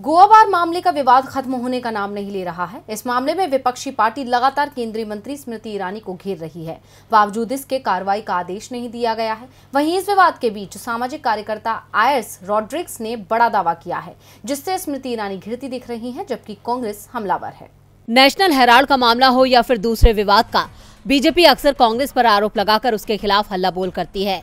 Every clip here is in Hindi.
गोवा बार मामले का विवाद खत्म होने का नाम नहीं ले रहा है इस मामले में विपक्षी पार्टी लगातार केंद्रीय मंत्री स्मृति ईरानी को घेर रही है बावजूद इसके कार्रवाई का आदेश नहीं दिया गया है वहीं इस विवाद के बीच सामाजिक कार्यकर्ता आयर्स रॉड्रिक्स ने बड़ा दावा किया है जिससे स्मृति ईरानी घिरती दिख रही है जबकि कांग्रेस हमलावर है नेशनल हेराल्ड का मामला हो या फिर दूसरे विवाद का बीजेपी अक्सर कांग्रेस पर आरोप लगाकर उसके खिलाफ हल्ला बोल करती है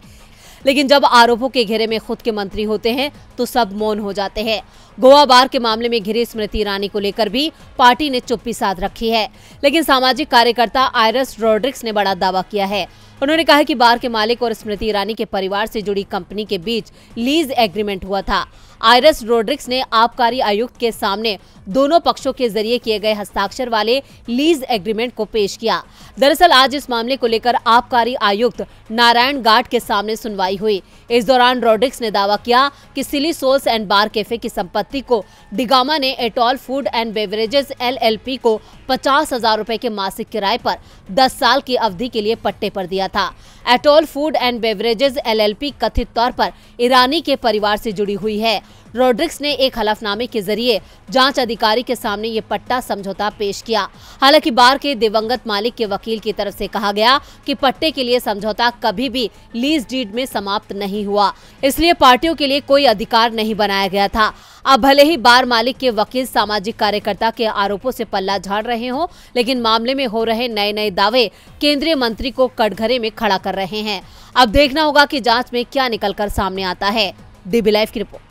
लेकिन जब आरोपों के घेरे में खुद के मंत्री होते हैं तो सब मौन हो जाते हैं गोवा बार के मामले में घिरे स्मृति ईरानी को लेकर भी पार्टी ने चुप्पी साध रखी है लेकिन सामाजिक कार्यकर्ता आयरस रोड्रिक्स ने बड़ा दावा किया है उन्होंने कहा कि बार के मालिक और स्मृति ईरानी के परिवार से जुड़ी कंपनी के बीच लीज एग्रीमेंट हुआ था आयरस रोड्रिक्स ने आबकारी आयुक्त के सामने दोनों पक्षों के जरिए किए गए हस्ताक्षर वाले लीज एग्रीमेंट को पेश किया दरअसल आज इस मामले को लेकर आबकारी आयुक्त नारायण गाट के सामने सुनवाई हुई इस दौरान रोड्रिक्स ने दावा किया कि Silly Souls and Bar Cafe की संपत्ति को डिगामा ने Atoll Food and Beverages LLP को पचास हजार रूपए के मासिक किराए पर दस साल की अवधि के लिए पट्टे पर दिया था Atoll Food and Beverages LLP कथित तौर पर ईरानी के परिवार से जुड़ी हुई है रोड्रिक्स ने एक हलफनामे के जरिए जांच अधिकारी के सामने ये पट्टा समझौता पेश किया हालांकि बार के दिवंगत मालिक के वकील की तरफ से कहा गया कि पट्टे के लिए समझौता कभी भी लीज डीड में समाप्त नहीं हुआ इसलिए पार्टियों के लिए कोई अधिकार नहीं बनाया गया था अब भले ही बार मालिक के वकील सामाजिक कार्यकर्ता के आरोपों से पल्ला झाड़ रहे हों लेकिन मामले में हो रहे नए नए दावे केंद्रीय मंत्री को कटघरे में खड़ा कर रहे हैं अब देखना होगा कि जांच में क्या निकलकर सामने आता है डीबी लाइफ की रिपोर्ट